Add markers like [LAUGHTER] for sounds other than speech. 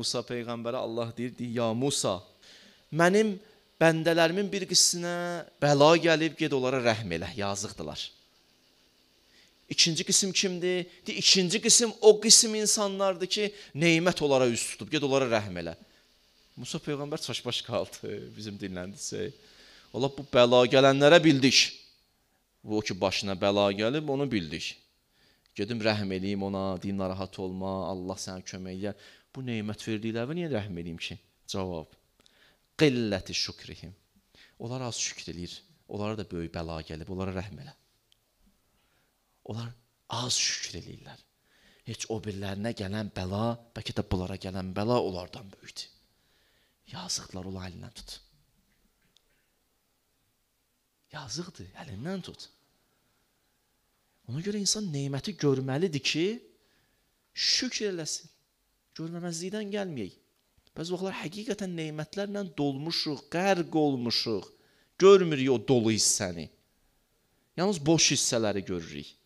Musa peyğəmbərə Allah deyirdi: "Ya Musa, mənim bəndələrimin bir qissinə bəla gəlib, get onlara rəhm elə, yazıqdılar." İkinci qism kimdir? Deyir, ikinci qism o qism insanlardır ki, nemət onlara üz tutub, get onlara rəhm elə. Musa peyğəmbər çaşbaş qaldı, [LAUGHS] bizim dinləndisə. Allah bu bəla gələnlərə bildik. Bu o ki başına bəla gəlib, onu bildik. Gedim rəhm eləyim ona, deyin narahat olma, Allah sənə kömək edər bu nemət verdiklərini niyə rəhm eləyim ki? Cavab: Qilləti şükrihim. Onlar az şükr eləyir. Onlara da böyük bəla gəlib, onlara rəhm elə. Onlar az şükr eləyirlər. Heç o birlərinə gələn bəla, bəlkə də bunlara gələn bəla onlardan böyükdür. Yazıqlar ola əlindən tut. Yazıqdır, əlindən tut. Ona görə insan neməti görməlidir ki, şükr eləsin görməməzlikdən gəlməyək. Bəzi vaxtlar həqiqətən nemətlərlə dolmuşuq, qərq olmuşuq. Görmürük o dolu hissəni. Yalnız boş hissələri görürük.